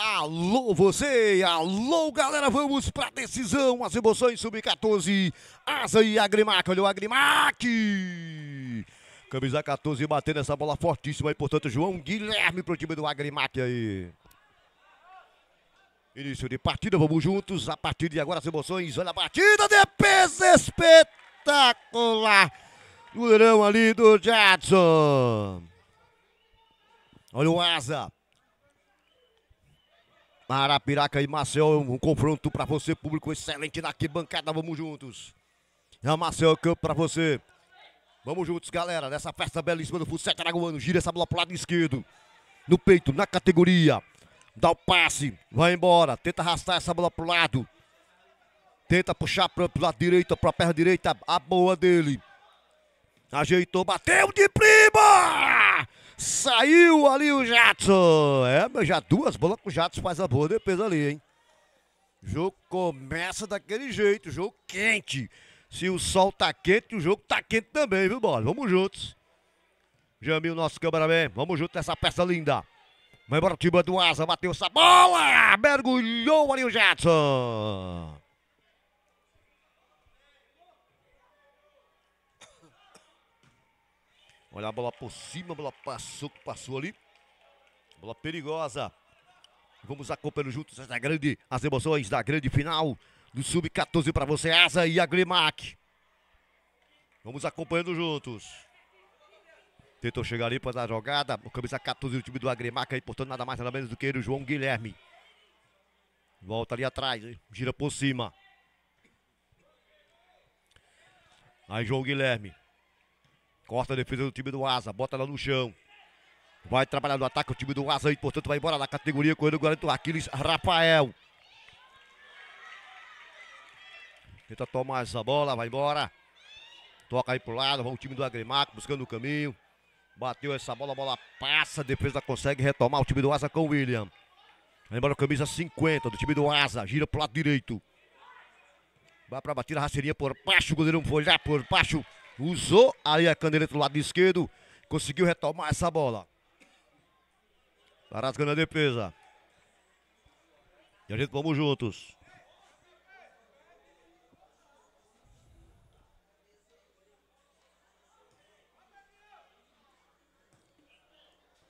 Alô você, alô galera, vamos pra decisão, as emoções sub-14, Asa e Agrimac, olha o Agrimac! Camisa 14 batendo essa bola fortíssima aí, é portanto João Guilherme pro time do Agrimac aí. Início de partida, vamos juntos, a partir de agora as emoções, olha a partida, defesa espetacular! Goleirão ali do Jadson. Olha o Asa, Marapiraca e Marcel, um confronto para você, público excelente na bancada, vamos juntos. É Marcel Campo para você. Vamos juntos, galera, nessa festa belíssima do futsal Aragoano. Gira essa bola pro lado esquerdo. No peito, na categoria. Dá o passe, vai embora, tenta arrastar essa bola pro lado. Tenta puxar pro lado direito, pra perna direita, a boa dele. Ajeitou, bateu de prima! Saiu ali o Jatson. É, já duas bolas com o Jatson faz a boa defesa ali, hein? O jogo começa daquele jeito, jogo quente. Se o sol tá quente, o jogo tá quente também, viu, bola? Vamos juntos. Jamil, nosso cameraman, vamos junto nessa peça linda. Vai embora o time do Asa, bateu essa bola! Mergulhou ali o Jatson. Olha a bola por cima, a bola passou, passou ali. Bola perigosa. Vamos acompanhando juntos essa grande, as emoções da grande final do Sub-14 para você, Asa e a Vamos acompanhando juntos. Tentou chegar ali para dar a jogada. O camisa 14 do time do Agrimac aí, portanto, nada mais nada menos do que ele, o João Guilherme. Volta ali atrás, hein? gira por cima. Aí João Guilherme. Corta a defesa do time do Asa, bota ela no chão. Vai trabalhar no ataque o time do Asa e, portanto, vai embora na categoria, correndo o Aquiles Rafael. Tenta tomar essa bola, vai embora. Toca aí pro lado, vai o time do Agrimac buscando o caminho. Bateu essa bola, a bola passa, a defesa consegue retomar o time do Asa com o William. Vai embora camisa 50 do time do Asa, gira pro lado direito. Vai pra batida, rasteirinha por baixo, o goleiro foi lá por baixo. Usou aí a caneleta do lado esquerdo. Conseguiu retomar essa bola. Tarasca tá na defesa. E a gente vamos juntos.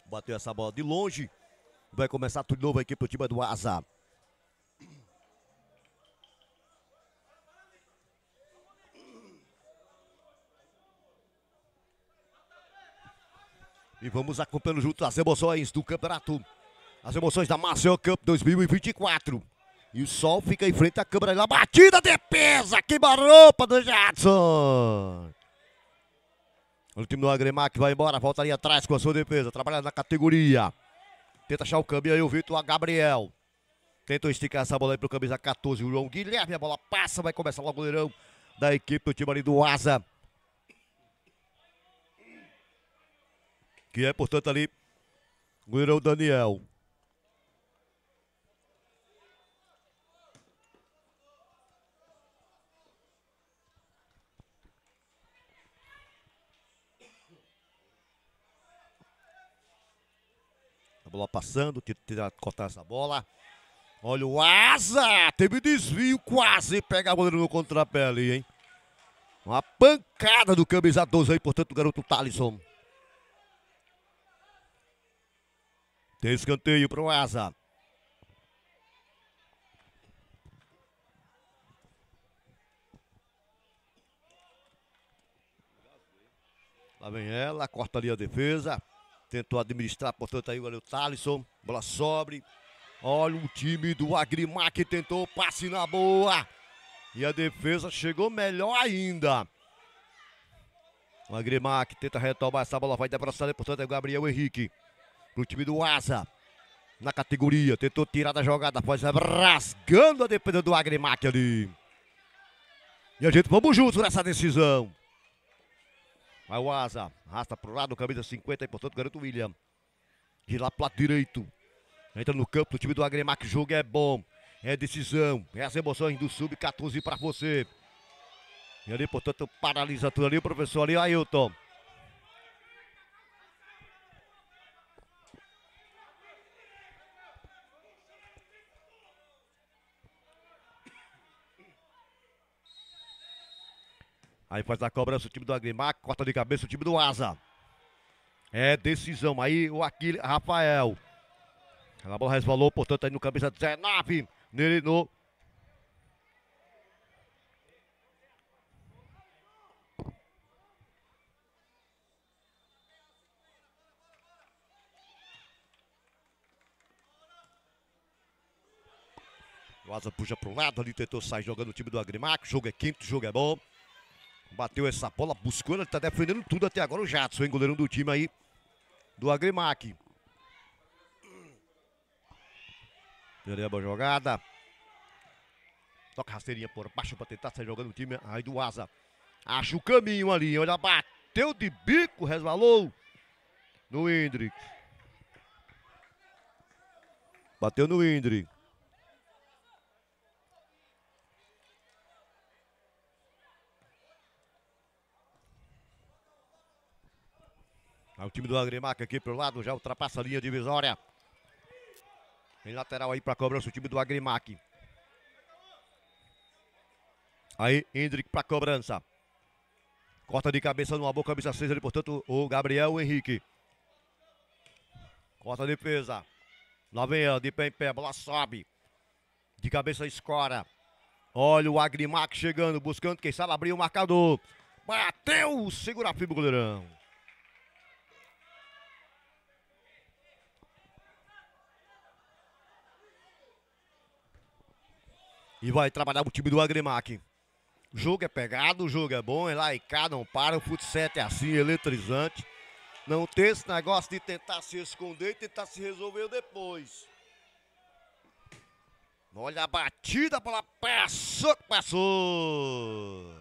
Bateu essa bola de longe. Vai começar tudo de novo aqui o time do Azar. E vamos acompanhando junto as emoções do campeonato. As emoções da Maceió Cup 2024. E o sol fica em frente à câmera A Batida de pesa! Queima roupa do Jadson! O time do Agremac vai embora, volta ali atrás com a sua defesa. Trabalha na categoria. Tenta achar o câmbio aí o Vitor Gabriel. tentou esticar essa bola aí pro camisa 14, o João Guilherme. A bola passa, vai começar logo o goleirão da equipe do time ali do Asa. Que é, portanto, ali o goleirão Daniel. A bola passando, tira cortar essa bola. Olha o Asa! Teve desvio, quase pega a bola no contrapé ali, hein? Uma pancada do camisa 12 aí, portanto, o garoto Talisson. Tem escanteio para o Asa. Lá vem ela, corta ali a defesa. Tentou administrar, portanto, aí olha o Thalisson. Bola sobre. Olha o time do Agrimac, tentou passe na boa. E a defesa chegou melhor ainda. O Agrimac tenta retomar essa bola, vai debruçar, portanto, é o Gabriel Henrique pro time do Asa. Na categoria, tentou tirar da jogada, após rasgando a defesa do Agrimac ali. E a gente vamos juntos nessa decisão. Vai o Asa, arrasta pro lado, camisa 50, e é portanto garanto o William. De lá pro lado direito. Entra no campo do time do Agremac, o jogo é bom. É decisão, é as emoções do Sub-14 para você. E ali, portanto, paralisa tudo ali, o professor ali, Ailton. Aí faz a cobrança o time do Agrimar, corta de cabeça o time do Asa. É decisão. Aí o Aquiles, Rafael. A bola resvalou, portanto, aí no cabeça 19. Nele no. O Asa puxa para um lado, ali tentou sair jogando o time do Agrimac. O jogo é quinto, o jogo é bom. Bateu essa bola, buscou, ele tá defendendo tudo até agora. O Jatson, hein, goleirão do time aí do Agrimac. Pereba jogada. Toca rasteirinha por baixo pra tentar sair jogando o time aí do Asa. Acha o caminho ali, olha, bateu de bico, resvalou no Indri. Bateu no Indri. Aí o time do Agrimac aqui pro lado, já ultrapassa a linha divisória. Tem lateral aí para cobrança o time do Agrimac. Aí, Hendrick para cobrança. Corta de cabeça numa boa cabeça 6 ali, portanto, o Gabriel Henrique. Corta a defesa. Lá vem de pé em pé, bola sobe. De cabeça escora. Olha o Agrimac chegando, buscando, quem sabe abrir o marcador. Bateu, segura firme o goleirão. E vai trabalhar o time do Agrimac. O jogo é pegado, o jogo é bom, é lá e cá, não para. O futsal é assim, eletrizante. Não tem esse negócio de tentar se esconder e tentar se resolver depois. Olha a batida, a bola passou, passou.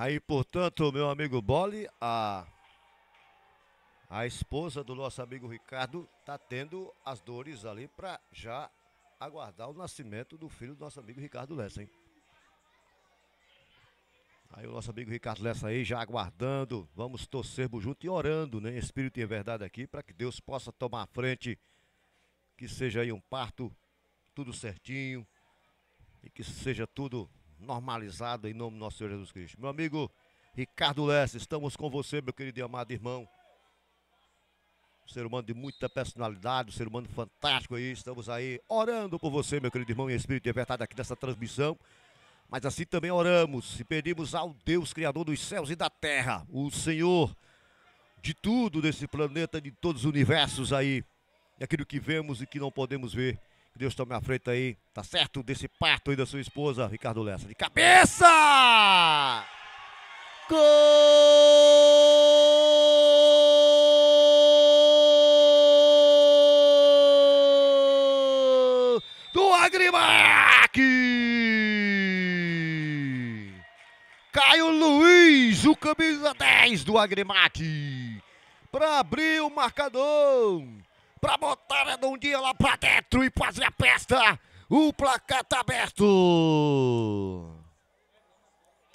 Aí, portanto, meu amigo Bole, a, a esposa do nosso amigo Ricardo está tendo as dores ali para já aguardar o nascimento do filho do nosso amigo Ricardo Lessa, hein? Aí o nosso amigo Ricardo Lessa aí já aguardando, vamos torcermos junto e orando, né? espírito e em verdade aqui, para que Deus possa tomar a frente, que seja aí um parto tudo certinho e que seja tudo normalizado em nome do nosso Senhor Jesus Cristo. Meu amigo Ricardo Lessa, estamos com você, meu querido e amado irmão. Um ser humano de muita personalidade, um ser humano fantástico aí. Estamos aí orando por você, meu querido irmão, em espírito e verdade aqui nessa transmissão. Mas assim também oramos e pedimos ao Deus Criador dos céus e da terra, o Senhor de tudo desse planeta, de todos os universos aí, daquilo que vemos e que não podemos ver que Deus tome a frente aí, tá certo? Desse parto aí da sua esposa, Ricardo Lessa. De cabeça! Gol! Do Agrimac! Caio Luiz, o camisa 10 do Agrimac. Para abrir o marcador para botar a Dondia lá para dentro e fazer a festa. O placar tá aberto.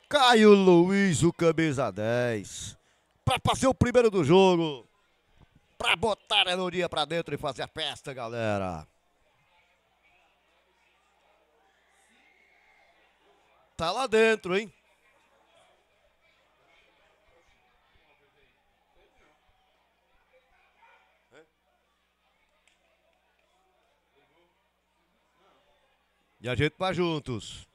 Caio Luiz, o camisa 10. Para fazer o primeiro do jogo. Para botar a redondinha para dentro e fazer a festa, galera. Tá lá dentro, hein? E a gente vai tá juntos.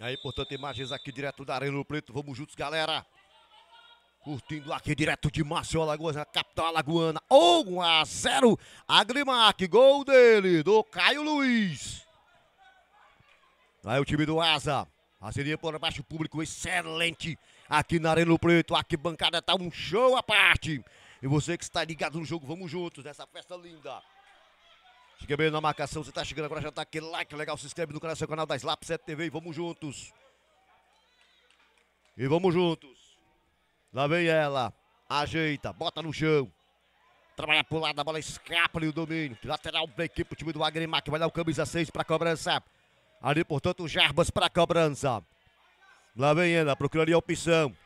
Aí, portanto, imagens aqui direto da Arena do Preto. Vamos juntos, galera. Curtindo aqui direto de Márcio Alagoas, na capital alagoana. 1 a 0, Agrimac. Gol dele, do Caio Luiz. Aí o time do Asa. Aceria por baixo, público excelente aqui na Arena Preto. A arquibancada tá um show à parte. E você que está ligado no jogo, vamos juntos nessa festa linda. Chega bem na marcação, você está chegando agora, já tá aquele like legal, se inscreve no canal, seu canal da Slap 7 TV e vamos juntos. E vamos juntos. Lá vem ela, ajeita, bota no chão. Trabalha pro lado, a bola escapa ali o domínio. Lateral da equipe, o time do Agrimac, vai dar o camisa 6 para cobrança. Ali, portanto, o Jarbas para a cobrança. Lá vem ela, procurando a opção.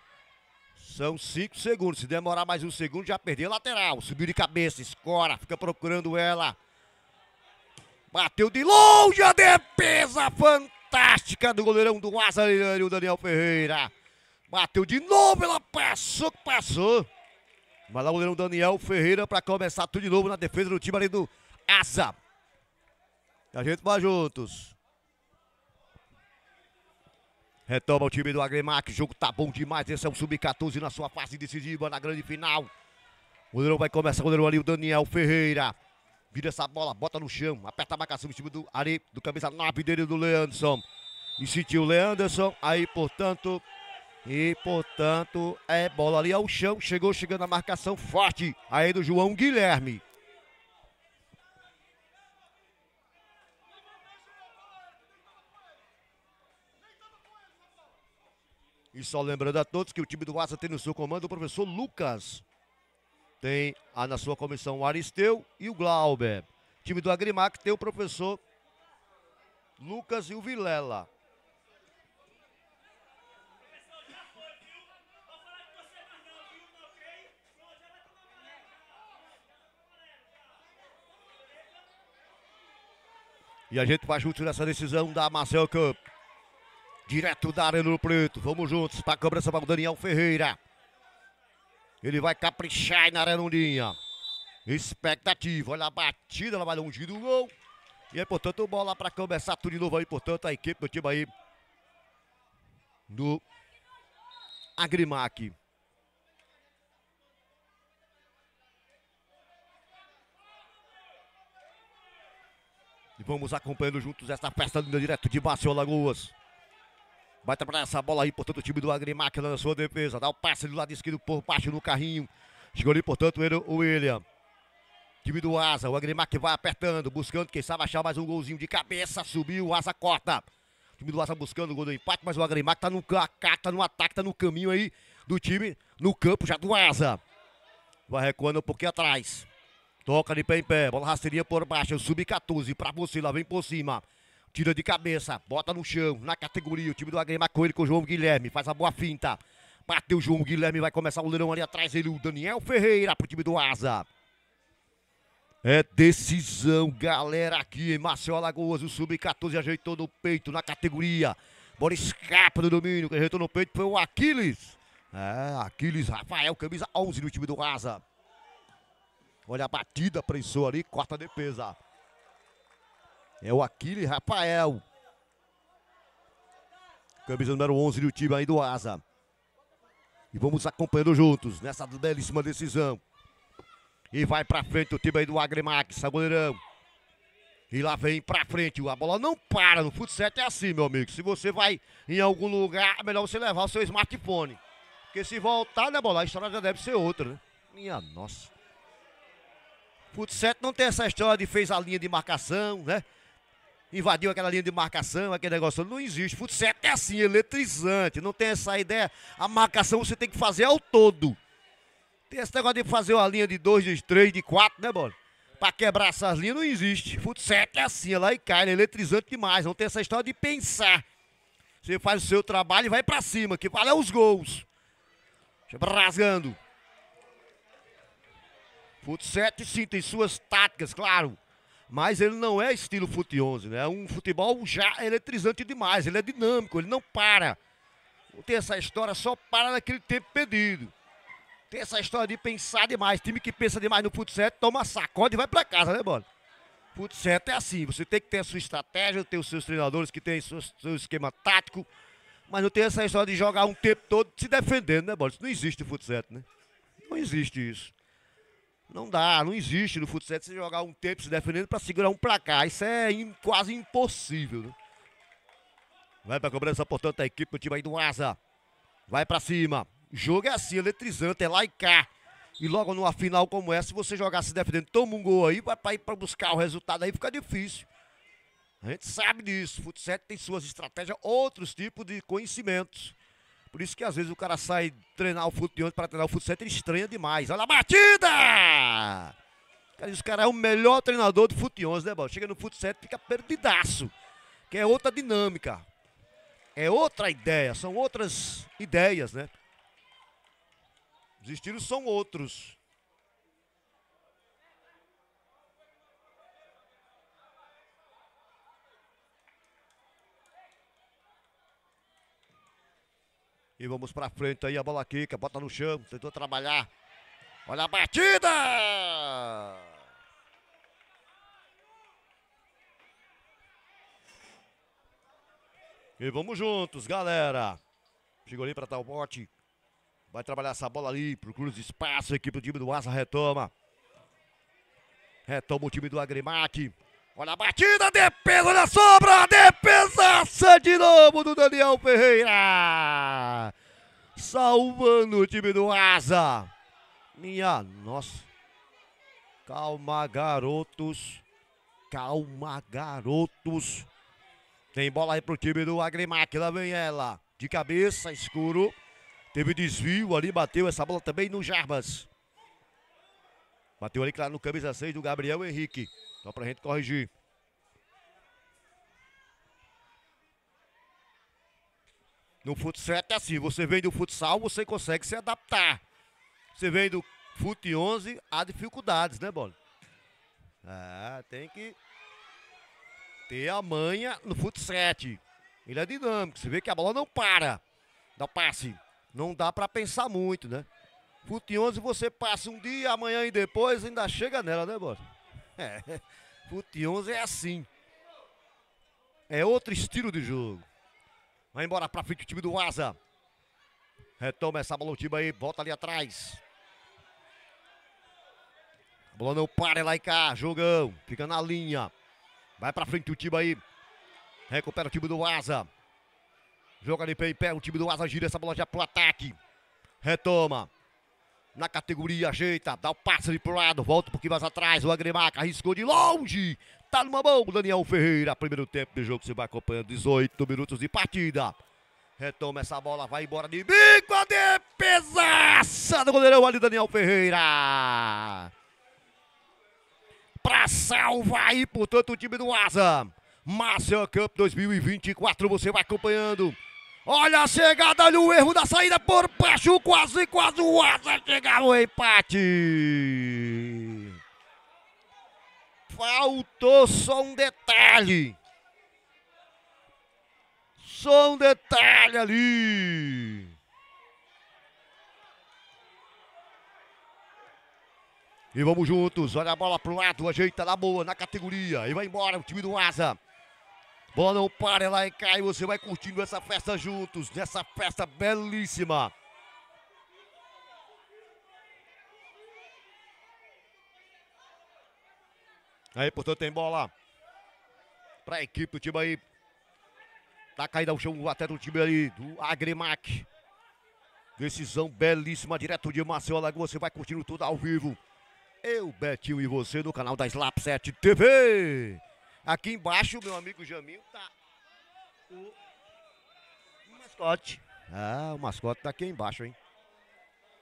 São cinco segundos. Se demorar mais um segundo, já perdeu lateral. Subiu de cabeça, escora, fica procurando ela. Bateu de longe a defesa fantástica do goleirão do o Daniel Ferreira. Bateu de novo, ela passou, passou. Vai lá o goleirão Daniel Ferreira para começar tudo de novo na defesa do time ali do Asa. E a gente vai juntos. Retoma o time do Agremac. O jogo tá bom demais. Esse é o Sub-14 na sua fase decisiva, na grande final. O goleirão vai começar. O goleirão ali, o Daniel Ferreira. Vira essa bola, bota no chão. Aperta a marcação do time do Ari, do camisa 9 dele, do Leanderson. Insistiu o Leanderson. Aí, portanto... E, portanto, é bola ali ao chão. Chegou chegando a marcação forte aí do João Guilherme. E só lembrando a todos que o time do Asa tem no seu comando o professor Lucas. Tem a, na sua comissão o Aristeu e o Glauber. O time do Agrimac tem o professor Lucas e o Vilela. E a gente vai junto nessa decisão da Marcel Cup. Direto da área do preto. Vamos juntos para a cobrança para o Daniel Ferreira. Ele vai caprichar na arelundinha. Expectativa. Olha a batida, ela vai longe do gol. E aí, portanto, bola para começar tudo de novo aí. Portanto, a equipe do time aí do Agrimac. E vamos acompanhando juntos essa festa linda direto de Bacio Lagoas. Vai trabalhar essa bola aí, portanto, o time do Agrimac na sua defesa. Dá o passe do lado esquerdo por baixo no carrinho. Chegou ali, portanto, ele, o William. Time do Asa, o Agrimac vai apertando, buscando, quem sabe achar mais um golzinho de cabeça. Subiu, o Asa corta. O time do Asa buscando o gol do empate, mas o Agrimac tá no, tá no ataque, tá no caminho aí do time, no campo já do Asa. Vai recuando um pouquinho atrás. Toca de pé em pé, bola rasteirinha por baixo, sub-14 pra você, lá vem por cima. Tira de cabeça, bota no chão, na categoria. O time do Agrema marcou ele, com o João Guilherme. Faz a boa finta. Bateu o João Guilherme, vai começar o leirão ali atrás. Ele, o Daniel Ferreira pro time do Asa. É decisão, galera, aqui em Maceió Alagoas. O Sub-14 ajeitou no peito, na categoria. bora escapa do domínio, que ajeitou no peito foi o Aquiles. É, Aquiles Rafael, camisa 11 no time do Asa. Olha a batida, pressou ali, corta a defesa. É o Aquile Rafael. Camisa número 11 do time aí do Asa. E vamos acompanhando juntos nessa belíssima decisão. E vai pra frente o time aí do Agremax, Sagoleirão. E lá vem pra frente. A bola não para. No futsal é assim, meu amigo. Se você vai em algum lugar, é melhor você levar o seu smartphone. Porque se voltar, né, bola? A história já deve ser outra, né? Minha nossa. Futsal não tem essa história de fez a linha de marcação, né? invadiu aquela linha de marcação, aquele negócio. Não existe. Futebol 7 é assim, eletrizante. Não tem essa ideia. A marcação você tem que fazer ao todo. Tem esse negócio de fazer uma linha de 2, de 3, de 4, né, bola? Pra quebrar essas linhas não existe. Futebol 7 é assim, é lá e cai, é eletrizante demais. Não tem essa história de pensar. Você faz o seu trabalho e vai para cima, que vale é os gols. Rasgando. Futebol 7 é sim, tem suas táticas, claro mas ele não é estilo fute 11, né? É um futebol já eletrizante demais, ele é dinâmico, ele não para. Não tem essa história, só para naquele tempo pedido. Tem essa história de pensar demais, time que pensa demais no futsal 7, toma sacode e vai para casa, né, bola? Futsal 7 é assim, você tem que ter a sua estratégia, tem os seus treinadores que tem seu, seu esquema tático, mas não tem essa história de jogar um tempo todo se defendendo, né, bola? Isso não existe futsal, 7, né? Não existe isso. Não dá, não existe no futsal você jogar um tempo se defendendo para segurar um cá Isso é in, quase impossível. Né? Vai para a cobrança, portanto, a equipe do time aí do Asa. Vai para cima. Jogo é assim, eletrizante, é lá e cá. E logo numa final como essa, se você jogar se defendendo, toma um gol aí, vai para ir para buscar o resultado aí, fica difícil. A gente sabe disso. O futsal tem suas estratégias, outros tipos de conhecimentos. Por isso que às vezes o cara sai treinar o futebol de ontem para treinar o futebol ele estranha demais. Olha a batida! esse cara é o melhor treinador do futebol. 11, né, Bola? Chega no Fute 7 fica perdidaço. Que é outra dinâmica. É outra ideia, são outras ideias, né? Os estilos são outros. E vamos pra frente aí, a bola quica, bota no chão, tentou trabalhar. Olha a batida! E vamos juntos, galera. Chegou ali pra tal bote. Vai trabalhar essa bola ali, procura os espaços, a equipe do time do Asa retoma. Retoma o time do Agrimac. Olha a batida, defesa, olha a sobra, defesa! Defesaça de novo do Daniel Ferreira. Salvando o time do Asa. Minha nossa. Calma, garotos. Calma, garotos. Tem bola aí pro time do Agrimac. Lá vem ela. De cabeça, escuro. Teve desvio ali, bateu essa bola também no Jarbas. Bateu ali, claro, no camisa 6 do Gabriel Henrique. Só pra gente corrigir. No futsal é assim, você vem do futsal, você consegue se adaptar. Você vem do fute 11, há dificuldades, né, Bola? Ah, tem que ter a manha no futsal Ele é dinâmico, você vê que a bola não para dá passe. Não dá para pensar muito, né? Fute 11 você passa um dia, amanhã e depois ainda chega nela, né, Bola? É, fute 11 é assim. É outro estilo de jogo. Vai embora pra frente o time do Asa. Retoma essa bola o time aí, volta ali atrás. A bola não para, é lá e cá, jogão. Fica na linha. Vai pra frente o time aí. Recupera o time do Asa. Joga de pé em pé, o time do Asa gira essa bola já pro ataque. Retoma. Na categoria, ajeita, dá o passe ali pro lado, volta um pouquinho mais atrás, o Agremaca arriscou de longe tá numa mão, Daniel Ferreira. Primeiro tempo de jogo, você vai acompanhando 18 minutos de partida. Retoma essa bola, vai embora de bico, a defesaça do goleirão ali, Daniel Ferreira. Pra salvar aí, portanto, o time do Asa. Master Cup 2024, você vai acompanhando. Olha a chegada, olha o erro da saída por baixo, quase, quase o Asa chegava o empate. Faltou só um detalhe. Só um detalhe ali. E vamos juntos. Olha a bola pro lado. Ajeita na boa, na categoria. E vai embora o time do Asa. Bola não para, ela cai. Você vai curtindo essa festa juntos. Nessa festa belíssima. Aí, portanto, tem bola para a equipe do time aí. Tá caindo ao chão até do time aí, do Agrimac. Decisão belíssima, direto de Maceió Alagoas. Você vai curtindo tudo ao vivo. Eu, Betinho e você no canal da Slap 7 TV. Aqui embaixo, meu amigo Jamil tá o mascote. Ah, o mascote tá aqui embaixo, hein?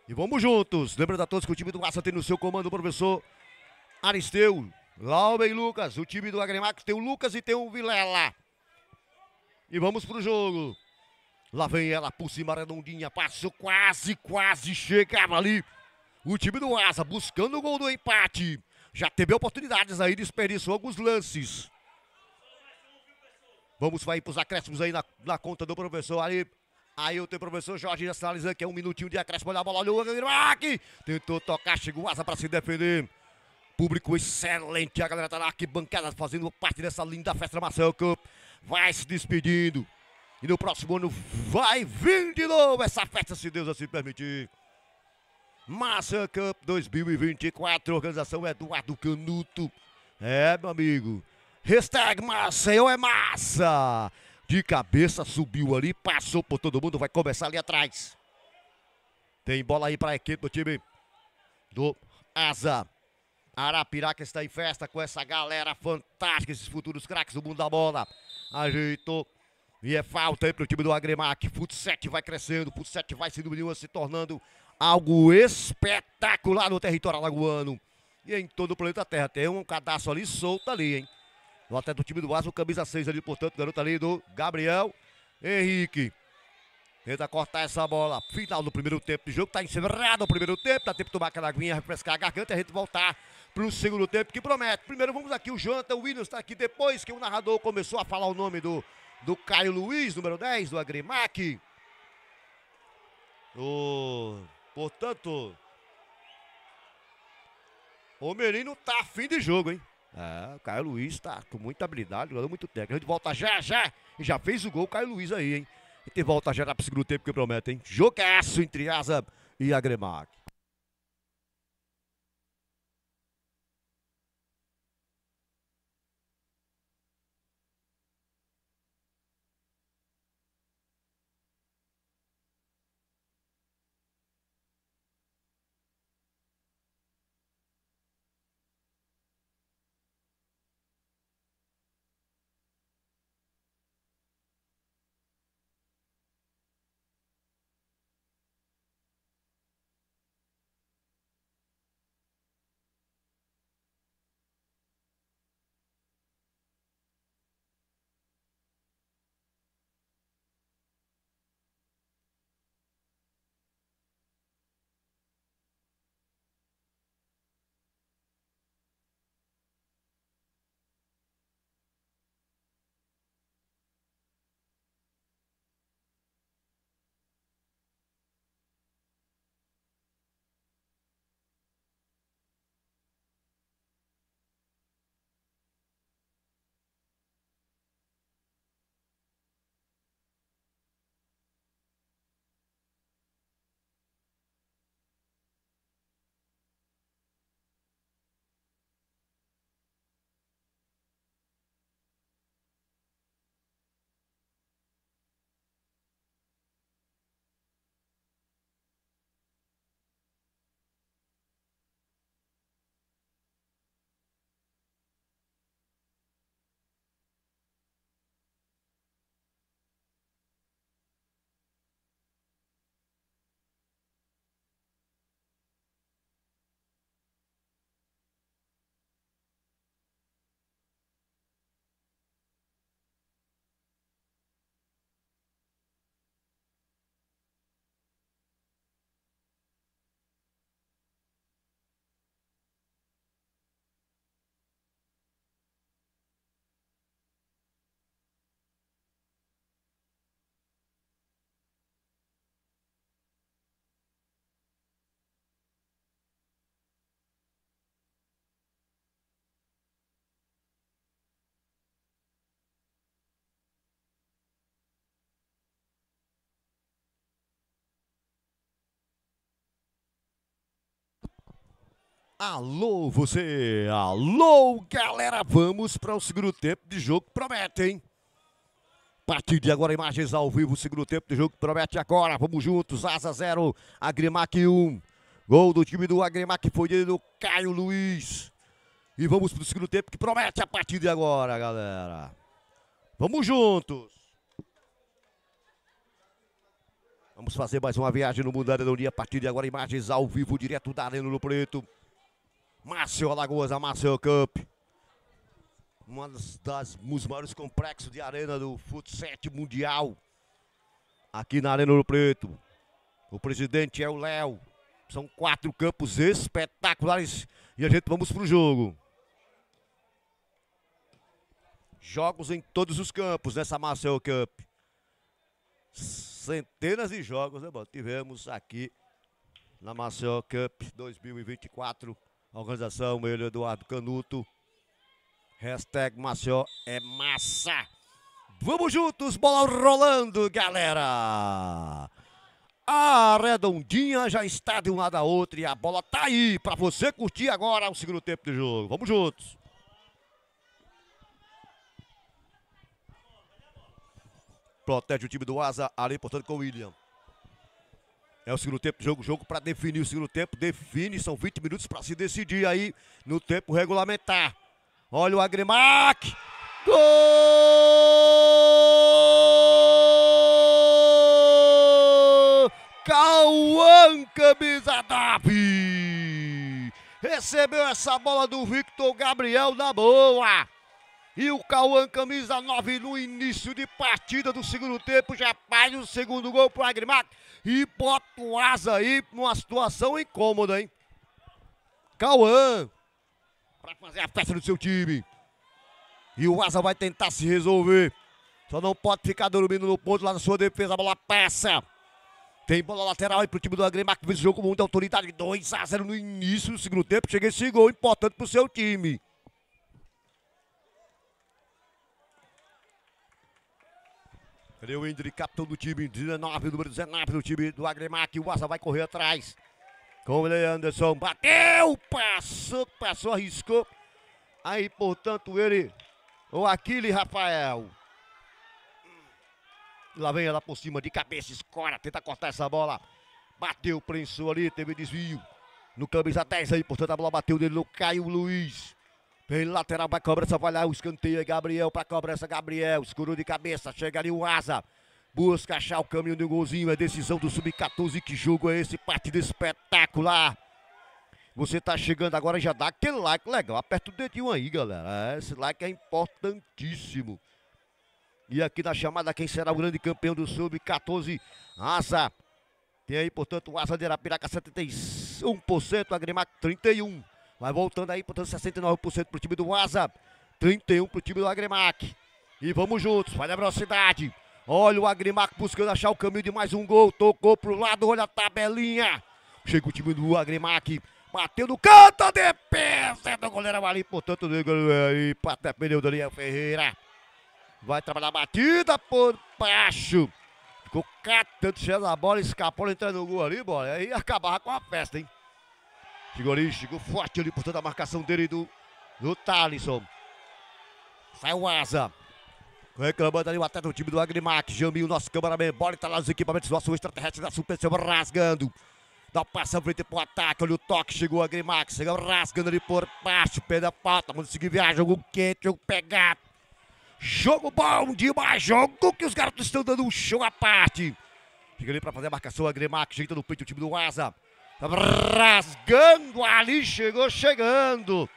E vamos juntos. Lembrando a todos que o time do Massa tem no seu comando o professor Aristeu Lauber e Lucas, o time do Agremax tem o Lucas e tem o Vilela. E vamos pro jogo. Lá vem ela por cima, redondinha, passou quase, quase chegava ali. O time do Asa buscando o gol do empate. Já teve oportunidades aí, desperdiçou alguns lances. Vamos vai para os acréscimos aí na, na, conta do professor ali. Aí o teu professor Jorge já sinalizando que é um minutinho de acréscimo. Olha a bola, olha o Mac. Tentou tocar, chegou o Asa para se defender público excelente. A galera tá na arquibancada fazendo parte dessa linda festa Maçã Cup. Vai se despedindo. E no próximo ano vai vir de novo essa festa, se Deus assim permitir. Maçã Cup 2024, organização Eduardo Canuto. É, meu amigo. Hashtag Maceió é massa. De cabeça subiu ali, passou por todo mundo, vai começar ali atrás. Tem bola aí para a equipe do time do Asa. Arapiraca está em festa com essa galera fantástica, esses futuros craques do mundo da bola. Ajeitou. E é falta aí para o time do Agremac. Futsal vai crescendo, futsal vai se dominando, se tornando algo espetacular no território alagoano. E em todo o planeta Terra. Tem um cadastro ali solto ali, hein? No do time do Vasco, camisa 6 ali, portanto, garoto ali do Gabriel Henrique. Tenta cortar essa bola. Final do primeiro tempo de jogo. Tá encerrado o primeiro tempo. Dá tempo de tomar aquela aguinha, refrescar a garganta e a gente voltar para o segundo tempo que promete. Primeiro vamos aqui, o Jonathan Williams está aqui depois que o narrador começou a falar o nome do, do Caio Luiz, número 10, do Agrimac. O, portanto, o Merino tá fim de jogo, hein? É, o Caio Luiz tá com muita habilidade, jogando muito técnico. A gente volta já, já. E já fez o gol o Caio Luiz aí, hein? E tem volta já para o segundo tempo que promete, hein? Jogaço entre Asa e Agremac. Alô, você! Alô, galera! Vamos para o segundo tempo de jogo que promete, hein? A partir de agora, imagens ao vivo, segundo tempo de jogo que promete agora. Vamos juntos, Asa 0, Agrimac 1. Um. Gol do time do Agrimac foi do Caio Luiz. E vamos para o segundo tempo que promete a partir de agora, galera. Vamos juntos! Vamos fazer mais uma viagem no Mundo da Areia a partir de agora, imagens ao vivo, direto da Arena no Preto. Márcio Alagoas, a Márcio Cup. Um das, dos maiores complexos de arena do futsal mundial. Aqui na Arena do Preto. O presidente é o Léo. São quatro campos espetaculares. E a gente vamos pro jogo. Jogos em todos os campos nessa Marcel Cup. Centenas de jogos, né, bom? Tivemos aqui na Marcel Cup 2024 organização, ele, é Eduardo Canuto. Hashtag Maceió é massa. Vamos juntos, bola rolando, galera. A redondinha já está de um lado a outro e a bola tá aí para você curtir agora o segundo tempo do jogo. Vamos juntos. Protege o time do Asa, ali portanto com o William. É o segundo tempo, do jogo, jogo para definir o segundo tempo. Define, são 20 minutos para se decidir aí no tempo regulamentar. Olha o Agrimac. Gol! Cauã Camisa 9 recebeu essa bola do Victor Gabriel na boa. E o Cauã, camisa 9, no início de partida do segundo tempo, já faz o segundo gol pro Agrimac. E bota o asa aí numa situação incômoda, hein? Cauã, para fazer a festa do seu time. E o asa vai tentar se resolver. Só não pode ficar dormindo no ponto lá na sua defesa. A bola passa. Tem bola lateral aí pro time do Agrimac. Vence o jogo com muita autoridade. 2 a 0 no início do segundo tempo. Chega esse gol importante pro seu time. Indri, capitão do time, 19, número 19 do time do Agremac. O Asa vai correr atrás. Com o Leanderson, bateu, passou, passou, arriscou. Aí, portanto, ele, o Aquile Rafael. Lá vem ela por cima, de cabeça, escora, tenta cortar essa bola. Bateu, prensou ali, teve desvio. No camisa 10 aí, portanto, a bola bateu dele no Caio Luiz. Vem lateral para cobrança, vai lá o escanteio. É Gabriel para cobrança, Gabriel. Escuro de cabeça, chega ali o Asa. Busca achar o caminho do golzinho. É decisão do Sub-14. Que jogo é esse? Partida espetacular. Você tá chegando agora, já dá aquele like legal. Aperta o dedinho aí, galera. Esse like é importantíssimo. E aqui na chamada, quem será o grande campeão do Sub-14? Asa. Tem aí, portanto, o Asa de Arapiraca 71%, Agrimac 31%. Vai voltando aí, portanto, 69% pro time do Asa, 31% pro time do Agremac. E vamos juntos, vai na velocidade. Olha o Agrimac buscando achar o caminho de mais um gol. Tocou pro lado, olha a tabelinha. Chega o time do Agrimac. Bateu no canto, defesa do goleiro ali, portanto, do empata pneu do Daniel Ferreira. Vai trabalhar a batida por baixo. Ficou catando, cheio da bola, escapou, entrando no gol ali, bora Aí acabava com a festa, hein? chegou forte ali por toda a marcação dele do, do Thalisson. Sai o Asa. Reclamando ali o atleta do time do Agrimac. Jamil, nosso cameraman. Bola está lá nos equipamentos. Nosso extraterrestre da super rasgando. Dá passa frente o ataque. Olha o toque. Chegou o Agrimac. Chegou rasgando ali por baixo. Pé da falta. Vamos seguir viagem. Jogo quente. Jogo pegado. Jogo bom demais. Jogo que os garotos estão dando um show à parte. Fica ali para fazer a marcação. Agrimac. Jeita no peito o time do Asa rasgando ali, chegou chegando.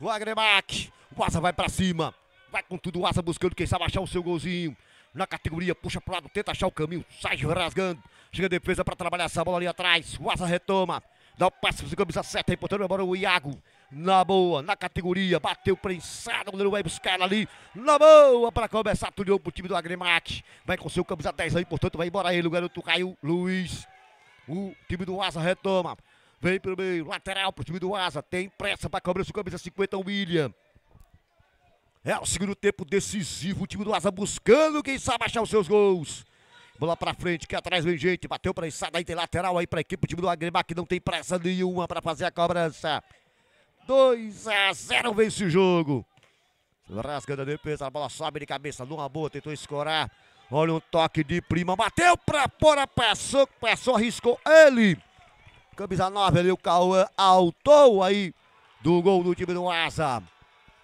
O Agremac, o Asa vai para cima, vai com tudo, o Asa buscando, quem sabe achar o seu golzinho. Na categoria, puxa pro lado, tenta achar o caminho, sai rasgando. Chega a defesa para trabalhar essa bola ali atrás, o Asa retoma. Dá o passe o camisa 7, aí portando embora o Iago. Na boa, na categoria, bateu prensado, o goleiro vai buscar ela ali. Na boa, para começar, tudo pro time do Agremac. Vai com seu camisa 10 aí, portanto, vai embora ele, o garoto Caio Luiz. O time do Asa retoma. Vem pelo meio, lateral pro time do Asa. Tem pressa para cobrança, camisa 50, William. É o segundo tempo decisivo. O time do Asa buscando, quem sabe, achar os seus gols. Bola para frente, que atrás vem gente. Bateu para a estrada, aí tem lateral aí a equipe. O time do Agremar que não tem pressa nenhuma para fazer a cobrança. 2 a 0 vence o jogo. Rasga da defesa, a bola sobe de cabeça. Numa boa, tentou escorar. Olha um toque de prima. Bateu pra fora, passou, passou, riscou ele. Camisa 9 ali, o Cauã altou aí do gol do time do Asa.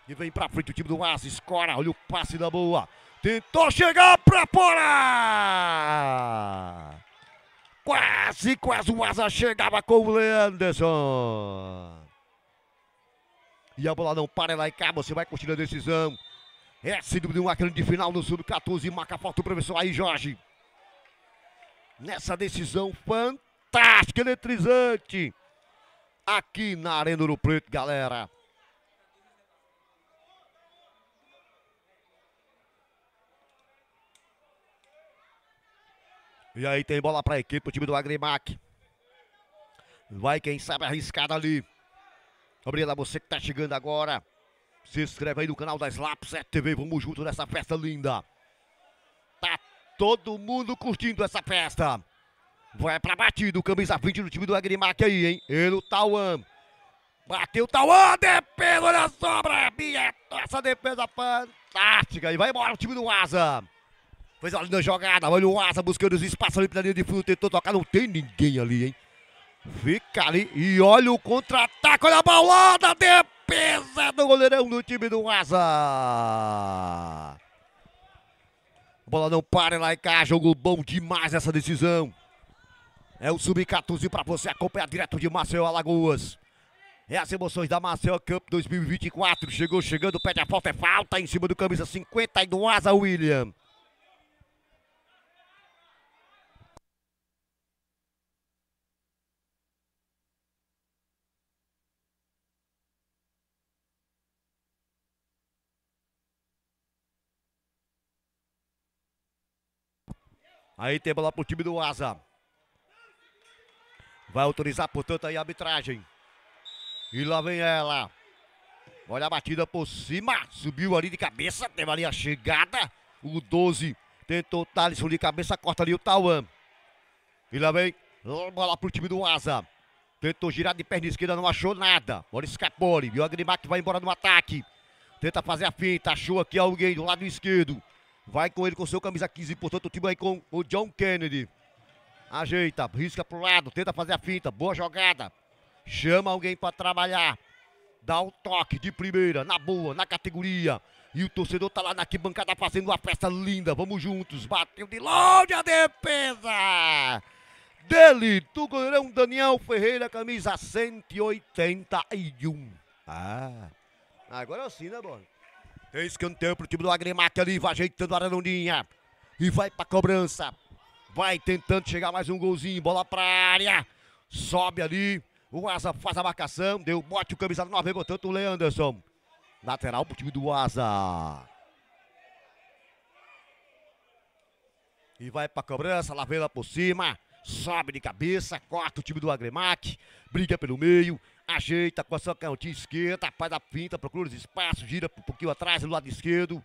E vem pra frente o time do Asa, escora, olha o passe da boa. Tentou chegar pra fora! Quase, quase o Asa chegava com o Leanderson. E a bola não para lá e cá, você vai curtindo a decisão. É, sem dúvida, uma grande final no Sul 14. Marca falta o professor aí, Jorge. Nessa decisão fantástica, eletrizante. Aqui na Arena do Preto, galera. E aí tem bola para a equipe, o time do Agrimac. Vai, quem sabe, arriscada ali. Gabriela, você que está chegando agora. Se inscreve aí no canal da Slapset TV. Vamos junto nessa festa linda. Tá todo mundo curtindo essa festa. Vai pra batida. Camisa 20 do time do Agrimac aí, hein? Ele, o Tauan. Bateu o Tauan. Defesa, olha só, Brabinha. Essa defesa fantástica. E vai embora o time do Asa. Fez uma linda jogada. Olha o Asa buscando os espaços ali pela linha de fundo. Tentou tocar. Não tem ninguém ali, hein? Fica ali e olha o contra-ataque. Olha a balada. Defesa do goleirão do time do Asa. Bola não para lá e cá. Jogo bom demais essa decisão. É o Sub-14 para você acompanhar direto de Maceió, Alagoas. É as emoções da Maceió Cup 2024. Chegou chegando, pede a falta, é falta em cima do camisa 50 e do Asa William. Aí tem bola pro time do Asa. Vai autorizar, portanto, aí a arbitragem. E lá vem ela. Olha a batida por cima. Subiu ali de cabeça. Teve ali a chegada. O 12 tentou o Thaleson de cabeça. Corta ali o Tauan. E lá vem. Bola pro time do Asa. Tentou girar de perna esquerda, não achou nada. Bola escapou ali. Viu a vai embora no ataque. Tenta fazer a finta. Achou aqui alguém do lado esquerdo. Vai com ele com seu camisa 15, portanto o time aí com o John Kennedy. Ajeita, risca pro lado, tenta fazer a finta, boa jogada. Chama alguém para trabalhar. Dá o um toque de primeira, na boa, na categoria. E o torcedor tá lá na arquibancada fazendo uma festa linda. Vamos juntos. Bateu de longe a defesa dele, do goleirão Daniel Ferreira, camisa 181. Ah, agora sim, né, Bono? Tem escanteio pro time do Agrimac ali, vai ajeitando a Arandinha. E vai pra cobrança. Vai tentando chegar mais um golzinho, bola pra área. Sobe ali, o Asa faz a marcação, deu bote o camisa 9, pegou tanto o Leanderson. Lateral pro time do Asa. E vai pra cobrança, lá vem lá por cima. Sobe de cabeça, corta o time do Agremac, briga pelo meio, ajeita com a sua canhotinha esquerda, faz a pinta, procura os espaços, gira um pouquinho atrás do lado esquerdo.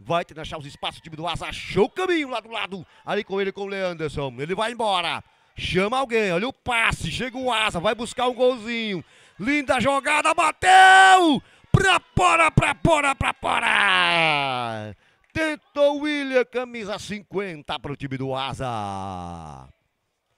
Vai tentar achar os espaços, o time do Asa achou o caminho lá do lado, ali com ele, com o Leanderson. Ele vai embora, chama alguém, olha o passe, chega o Asa, vai buscar um golzinho. Linda jogada, bateu! Pra fora, pra fora, pra fora! Tentou o William, camisa 50 para o time do Asa.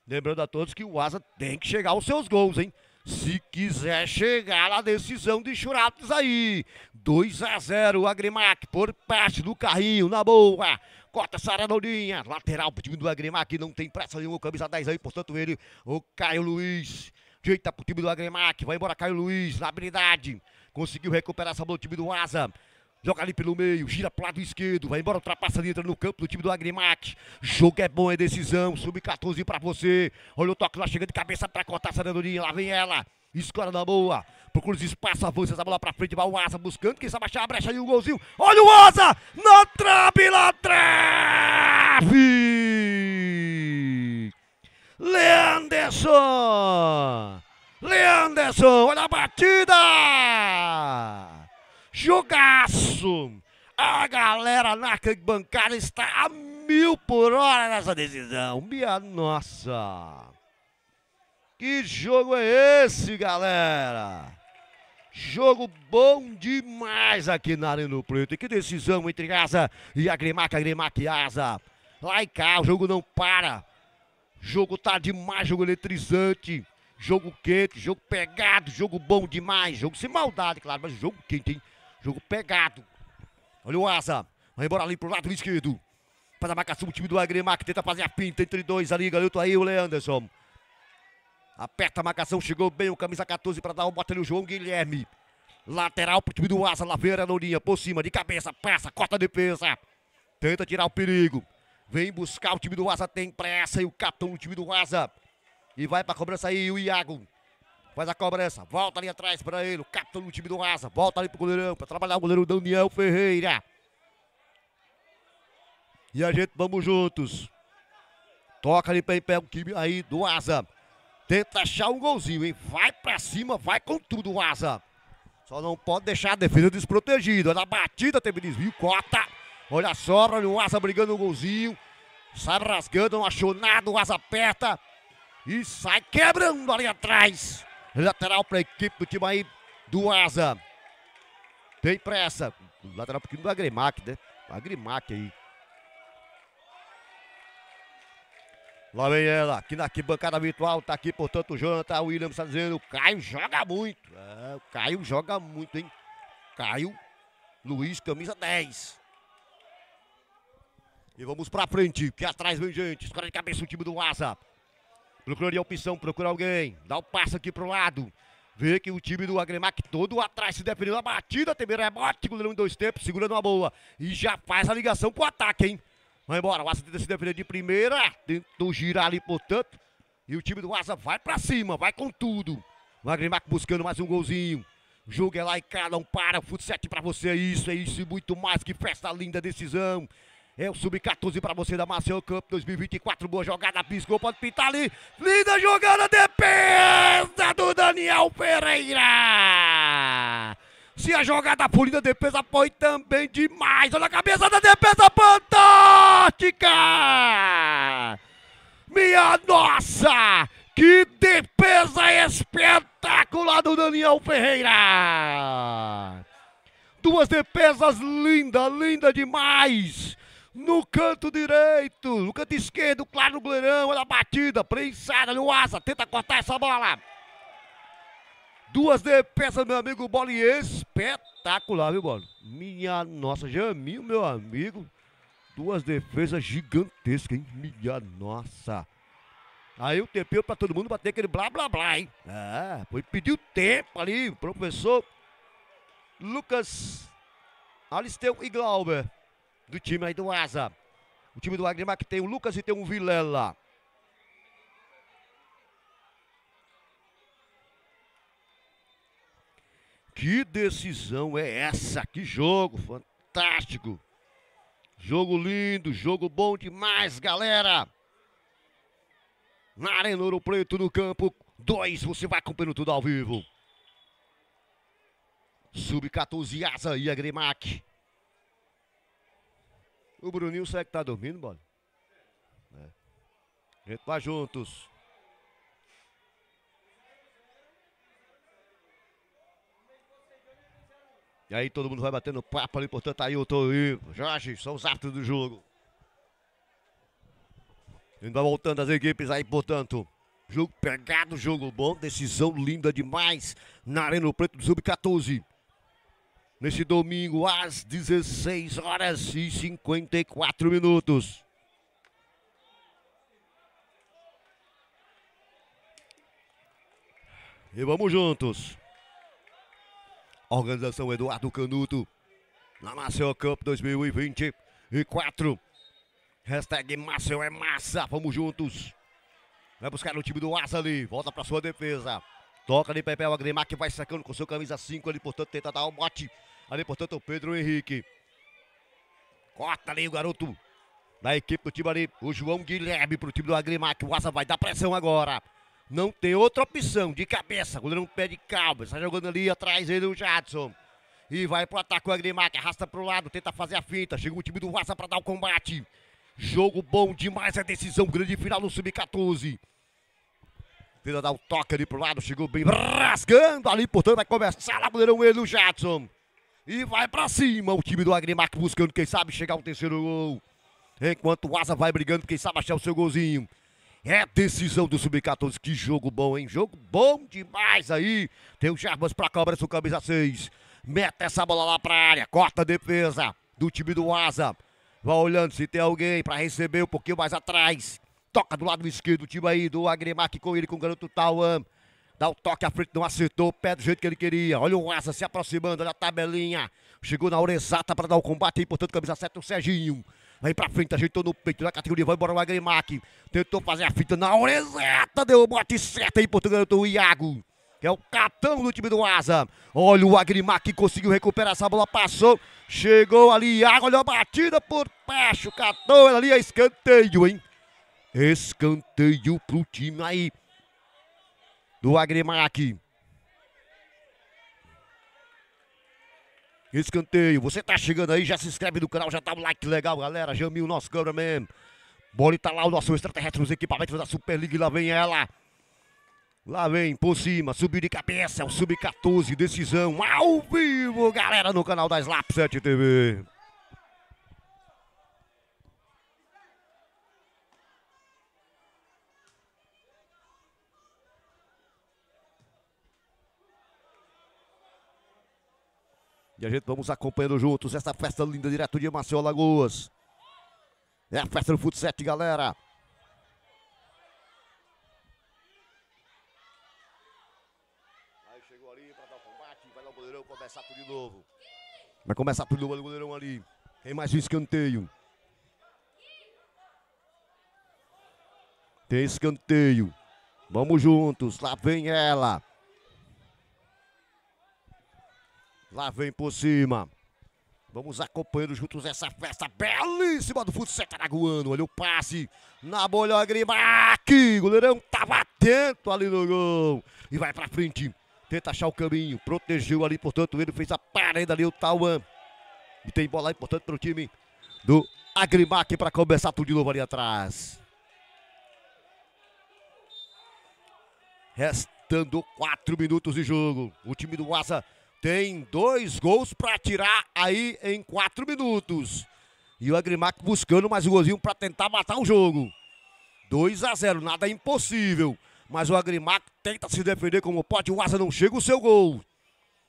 Lembrando a todos que o Asa tem que chegar aos seus gols, hein? se quiser chegar à decisão de Churatos aí. 2 a 0 Agrimac por parte do carrinho, na boa. Corta aranolinha. lateral pro time do Agrimac, não tem pressa nenhuma, camisa 10 aí, portanto ele, o Caio Luiz. Jeita pro time do Agrimac, vai embora Caio Luiz, na habilidade. Conseguiu recuperar essa bola do time do Asa. Joga ali pelo meio, gira pro lado esquerdo, vai embora, ultrapassa ali, entra no campo do time do Agrimac. Jogo é bom, é decisão, sub-14 pra você. Olha o toque lá, chegando de cabeça pra cortar a Sarandurinha, lá vem ela. Escola na boa, procura os espaços, avança essa bola pra frente, vai o Asa buscando, quem sabe achar a brecha aí, um golzinho. Olha o Asa, na trave, na trave! Leanderson! Leanderson, olha a batida! Jogaço! A galera na bancada está a mil por hora nessa decisão. Minha nossa! Que jogo é esse, galera? Jogo bom demais aqui na Arena Preto. E que decisão entre Asa e a Grimac, a Grimac e Asa. Lá e cá, o jogo não para. Jogo tá demais, jogo eletrizante. Jogo quente, jogo pegado, jogo bom demais. Jogo sem maldade, claro, mas jogo quente, hein? Jogo pegado. Olha o Asa. Vai embora ali pro lado esquerdo. Faz a marcação o time do que Tenta fazer a pinta entre dois ali. Galilto aí, o Leanderson. Aperta a marcação. Chegou bem o camisa 14 para dar um bote ali o João Guilherme. Lateral pro time do Asa. Laveira, Lourinha. Por cima, de cabeça. Passa, corta a defesa. Tenta tirar o perigo. Vem buscar o time do Asa. Tem pressa. E o capitão do time do Asa. E vai pra cobrança aí o Iago. Faz a cobrança. Volta ali atrás para ele. Capta no time do Asa. Volta ali pro goleirão. Para trabalhar o goleiro Daniel Ferreira. E a gente vamos juntos. Toca ali para pega o time aí do Asa. Tenta achar um golzinho, hein? Vai para cima, vai com tudo o Asa. Só não pode deixar a defesa desprotegida. Na batida teve desvio, cota. Olha só, olha o Asa brigando no golzinho. Sai rasgando, não achou nada, o Asa aperta. E sai quebrando ali atrás. Lateral para a equipe do time aí do Asa. Tem pressa. Lateral time do Agrimac, né? Agrimac aí. Lá vem ela, aqui na bancada virtual, tá aqui, portanto, o o Williams tá dizendo, o Caio joga muito. É, o Caio joga muito, hein? Caio Luiz, camisa 10. E vamos pra frente, que atrás vem gente, escolhe de cabeça o time do Asa. Procuraria opção, procura alguém. Dá o um passo aqui pro lado. Vê que o time do Agremac todo atrás se definiu na batida. Teve rebote, goleirão em dois tempos, segura numa boa. E já faz a ligação pro ataque, hein? Vai embora, o Asa tenta se defender de primeira. Tentou girar ali, portanto. E o time do Asa vai pra cima, vai com tudo. O Agremac buscando mais um golzinho. O jogo é lá e cada um para. O futsal pra você é isso, é isso e muito mais. Que festa linda, decisão. É o sub-14 para você da Marcel Cup 2024. Boa jogada, piscou, pode pintar ali. Linda jogada, defesa do Daniel Pereira. Se a jogada polida, a defesa foi também demais. Olha a cabeça da defesa fantástica! Minha nossa! Que defesa espetacular do Daniel Ferreira! Duas defesas linda, linda demais! no canto direito, no canto esquerdo, claro no goleirão, olha a batida, prensada no asa, tenta cortar essa bola. Duas defesas, meu amigo, bola espetacular, viu, bola? Minha nossa, Jamil, meu amigo, duas defesas gigantescas, hein? Minha nossa. Aí o tempero pra todo mundo bater aquele blá, blá, blá, hein? Ah, foi pediu tempo ali, professor Lucas Alisteu e Glauber do time aí do Asa. O time do Agrima que tem o Lucas e tem o Vilela. Que decisão é essa? Que jogo fantástico! Jogo lindo, jogo bom demais, galera! Na Arena Ouro Preto, no campo 2, você vai acompanhando tudo ao vivo. Sub-14 Asa e Agrimac. O Bruninho será que tá dormindo, bora? É. A gente vai juntos. E aí todo mundo vai batendo papo ali, portanto, aí tô e Jorge são os atos do jogo. vai voltando as equipes aí, portanto. Jogo pegado, jogo bom, decisão linda demais na Arena Preto do Sub-14 neste domingo às 16 horas e 54 minutos. E vamos juntos. Organização Eduardo Canuto na Maceió Cup 2024. Hashtag Maceió é massa. Vamos juntos. Vai buscar o time do Asa ali. Volta para sua defesa. Toca ali, Pepeu Agrimar que vai sacando com seu camisa 5 ali. Portanto, tenta dar o um bote. Ali, portanto, é o Pedro Henrique. Corta ali o garoto da equipe do time ali. O João Guilherme pro time do Agrimac. O Asa vai dar pressão agora. Não tem outra opção. De cabeça. O goleirão pede calma. Está jogando ali atrás ele o Jadson. E vai pro ataque o Agrimac. Arrasta pro lado. Tenta fazer a finta. Chega o time do Asa para dar o combate. Jogo bom demais. A é decisão grande final no Sub-14. Tenta dar o um toque ali pro lado, chegou bem, rasgando ali, portanto vai começar lá, goleirão ele, o Jadson. E vai pra cima o time do Agrimac buscando, quem sabe, chegar um terceiro gol. Enquanto o Asa vai brigando, quem sabe achar o seu golzinho. É decisão do Sub-14, que jogo bom, hein? Jogo bom demais aí. Tem o Jarbas pra cobra, sua camisa 6. Meta essa bola lá pra área, corta a defesa do time do Asa. Vai olhando se tem alguém pra receber um pouquinho mais atrás. Toca do lado esquerdo o time aí do Agremac com ele, com o garoto Tauan. Dá o toque à frente, não acertou. Pé do jeito que ele queria. Olha o Asa se aproximando. Olha a tabelinha. Chegou na hora exata para dar o combate. aí, é portanto, camisa 7, o Serginho. Vem pra frente, ajeitou no peito da categoria. Vai embora o Agrimac. Tentou fazer a fita na hora exata. Deu o bote certo aí, é portanto, o Iago. Que é o catão do time do Asa. Olha o Agrimac conseguiu recuperar essa bola. Passou. Chegou ali. Iago, olha a batida por baixo. catão ali. É escanteio, hein? Escanteio pro time aí do Agrimac. Escanteio. Você tá chegando aí, já se inscreve no canal, já dá um like legal, galera. Jamil, nosso câmera mesmo. Bora tá lá o nosso extraterrestre nos equipamentos da Super League. Lá vem ela. Lá vem, por cima, subir de cabeça, o é sub-14, decisão, ao vivo, galera, no canal da Slap 7 TV. E a gente vamos acompanhando juntos essa festa linda direto de Maceió Lagoas. É a festa do futsal, galera. Aí chegou ali para dar o combate, vai lá o goleirão, começar tudo de novo. Vai começar tudo de novo o goleirão ali. Tem mais um escanteio. Tem escanteio. Vamos juntos, lá vem ela. Lá vem por cima. Vamos acompanhando juntos essa festa belíssima do futsal Araguano. Olha o passe na bolha Grimac. Ah, goleirão estava atento ali no gol. E vai para frente. Tenta achar o caminho. Protegeu ali, portanto, ele fez a parede ali o Tauan. E tem bola importante para o time do Agrimac para começar tudo de novo ali atrás. Restando quatro minutos de jogo. O time do Asa tem dois gols para tirar aí em quatro minutos. E o Agrimac buscando mais um golzinho para tentar matar o jogo. 2 a 0, nada é impossível. Mas o Agrimac tenta se defender como pode. O Asa não chega o seu gol.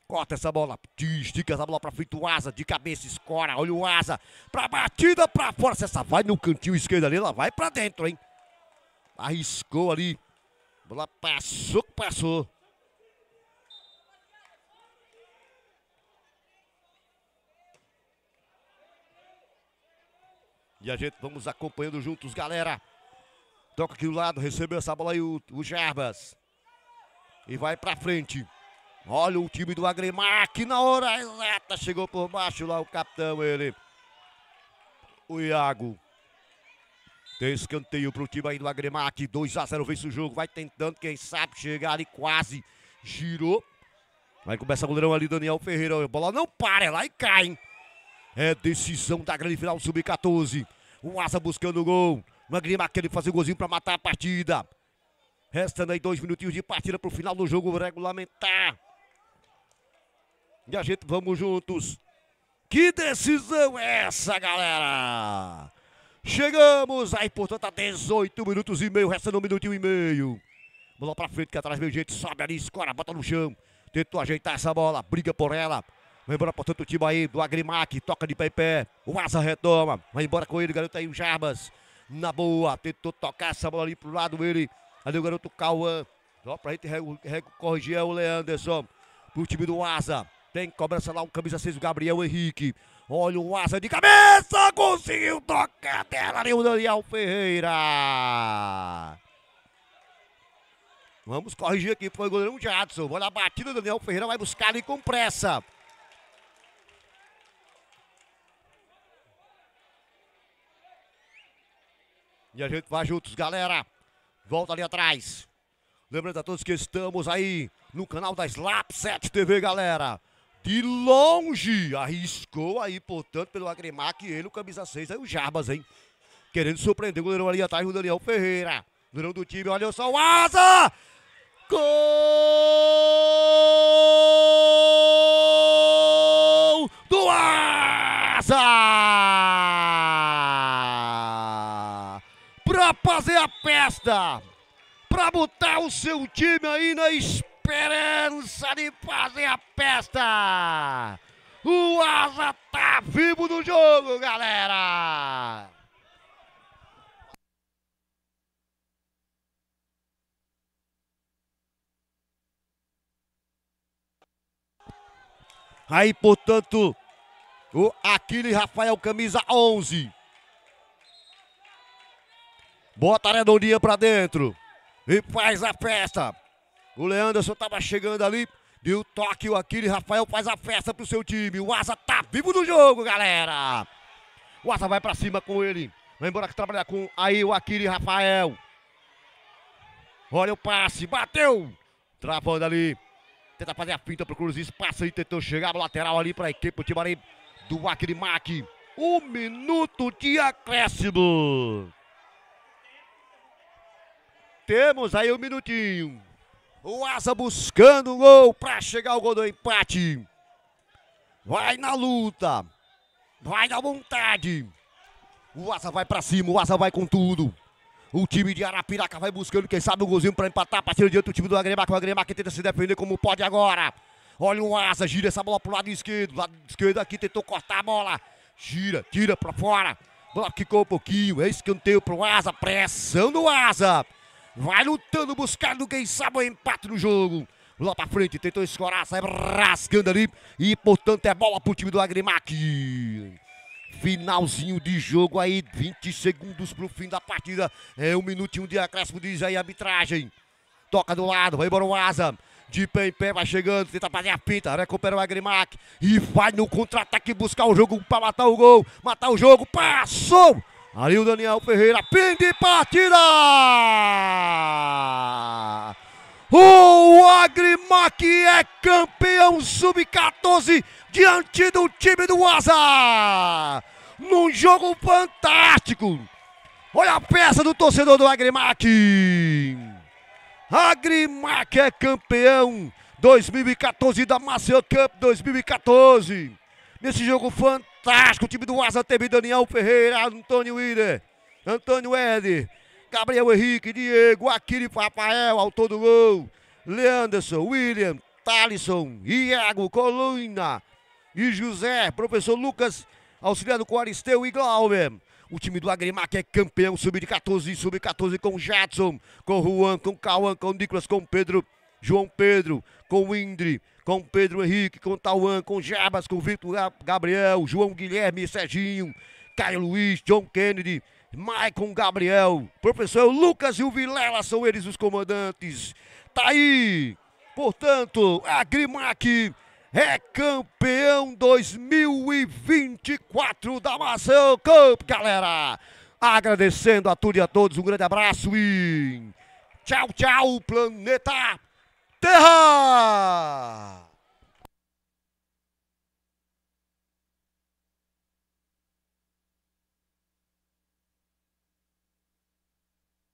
Corta essa bola, estica essa bola pra frente, o Asa, de cabeça, escora, olha o Asa, pra batida, pra fora, se essa vai no cantinho esquerdo ali, ela vai pra dentro, hein. Arriscou ali, bola passou, passou. E a gente vamos acompanhando juntos, galera. Toca aqui do lado, recebeu essa bola aí o, o Jarbas. E vai pra frente. Olha o time do que na hora exata. Chegou por baixo lá o capitão, ele. O Iago. Tem escanteio pro time aí do que 2 a 0 vence o jogo. Vai tentando, quem sabe, chegar ali quase. Girou. Vai começar o goleirão ali, Daniel Ferreira. A bola não para, é lá e cai, hein? É decisão da grande final sub-14. O asa buscando o gol. Uma grima querendo fazer o golzinho para matar a partida. Restando aí dois minutinhos de partida para o final do jogo regulamentar. E a gente vamos juntos. Que decisão é essa, galera? Chegamos aí, portanto, a 18 minutos e meio, restando um minutinho e meio. Bola pra frente, que atrás vem gente, sobe ali, escora, bota no chão. Tentou ajeitar essa bola, briga por ela. Vai embora, portanto, o time aí do Agrimac. Toca de pé em pé. O Asa retoma. Vai embora com ele, garoto aí, o Jarbas. Na boa, tentou tocar essa bola ali pro lado ele. Ali o garoto Cauã. Só pra gente corrigir é o Leanderson. Pro time do Asa. Tem cobrança lá, um camisa 6, o Gabriel Henrique. Olha o Asa de cabeça. Conseguiu tocar dela ali o Daniel Ferreira. Vamos corrigir aqui, foi o goleiro Jadson. Olha a batida do Daniel Ferreira, vai buscar ali com pressa. E a gente vai juntos, galera. Volta ali atrás. Lembrando a todos que estamos aí no canal da Slap 7 TV, galera. De longe, arriscou aí, portanto, pelo Agremac, ele, o camisa 6, aí o Jarbas, hein? Querendo surpreender o goleirão ali atrás, o Daniel Ferreira. Goleirão do time, olha só o Asa! Gol do Asa! fazer a festa, para botar o seu time aí na esperança de fazer a festa. O Asa tá vivo no jogo, galera! Aí, portanto, o Aquile Rafael, camisa 11. Bota a redondinha pra dentro. E faz a festa. O Leanderson tava chegando ali. Deu toque o Aquile. Rafael faz a festa pro seu time. O Asa tá vivo no jogo, galera. O Asa vai pra cima com ele. Vai embora que trabalhar com aí o Aquile Rafael. Olha o passe. Bateu. Travando ali. Tenta fazer a finta, pro Cruzeiro. Espaço aí. Tentou chegar lateral ali pra equipe. O Timarim do Aquile Mac. Um minuto de acréscimo. Temos aí um minutinho. O Asa buscando o gol para chegar ao gol do empate. Vai na luta. Vai na vontade. O Asa vai para cima, o Asa vai com tudo. O time de Arapiraca vai buscando, quem sabe, um golzinho para empatar a partir diante do time do Agremac. O Agremac tenta se defender como pode agora. Olha o Asa, gira essa bola pro lado esquerdo. Lado esquerdo aqui, tentou cortar a bola. Gira, tira para fora. Bloqueou um pouquinho, é escanteio pro Asa, pressão do Asa. Vai lutando, buscando, quem sabe o um empate no jogo. Lá pra frente, tentou escorar, sai rascando ali. E, portanto, é bola pro time do Agrimac. Finalzinho de jogo aí, 20 segundos pro fim da partida. É um minuto e um de acréscimo, diz aí a arbitragem. Toca do lado, vai embora o Asa. De pé em pé, vai chegando, tenta fazer a pinta, recupera o Agrimac. E vai no contra-ataque buscar o jogo pra matar o gol. Matar o jogo, passou! Ali o Daniel Ferreira, fim de partida! O Agrimac é campeão sub-14 diante do time do Asa! Num jogo fantástico! Olha a peça do torcedor do Agrimac! Agrimac é campeão 2014 da Maceió Cup 2014! nesse jogo fantástico. O time do Asa teve Daniel Ferreira, Antônio Ide, Antônio Ed, Gabriel Henrique, Diego, Aquile Papael, autor do gol, Leanderson, William, Thalisson, Iago, Coluna e José, professor Lucas, auxiliado com Aristeu e Glauber. O time do que é campeão, sub-14 e sub-14 com Jadson, com Juan, com Cauã, com Nicolas, com Pedro. João Pedro, com o Indre, com Pedro Henrique, com Tauan, com Jabas, com Victor Gabriel, João Guilherme, Serginho, Caio Luiz, John Kennedy, Maicon Gabriel, professor Lucas e o Vilela são eles os comandantes. Tá aí, portanto, a Grimac é campeão 2024 da Maçã Cup, galera. Agradecendo a tudo e a todos, um grande abraço e tchau, tchau, planeta terra!